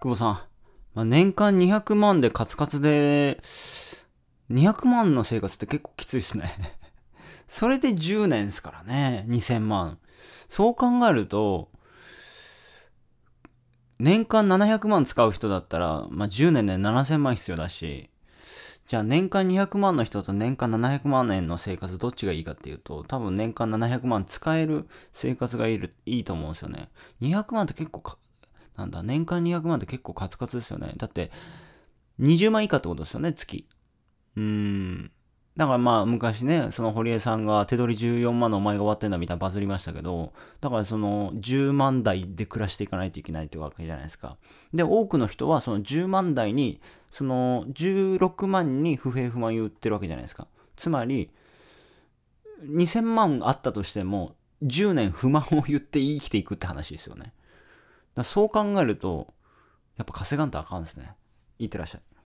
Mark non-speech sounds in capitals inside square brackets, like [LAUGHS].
久保さん、まあ、年間200万でカツカツで、200万の生活って結構きついっすね [LAUGHS] それで10年ですからね、2000万。そう考えると、年間700万使う人だったら、まあ、10年で7000万必要だし、じゃあ年間200万の人と年間700万円の生活どっちがいいかっていうと、多分年間700万使える生活がいるいいと思うんですよね。200万って結構なんだ、年間200万って結構カツカツですよね。だって、20万以下ってことですよね、月。うん。だからまあ昔ね、その堀江さんが手取り14万のお前が終わってんだみたいなバズりましたけど、だからその10万台で暮らしていかないといけないってわけじゃないですか。で、多くの人はその10万台に、その16万に不平不満言ってるわけじゃないですか。つまり、2000万あったとしても、10年不満を言って生きていくって話ですよね。そう考えると、やっぱ稼がんとあかんですね。いってらっしゃい。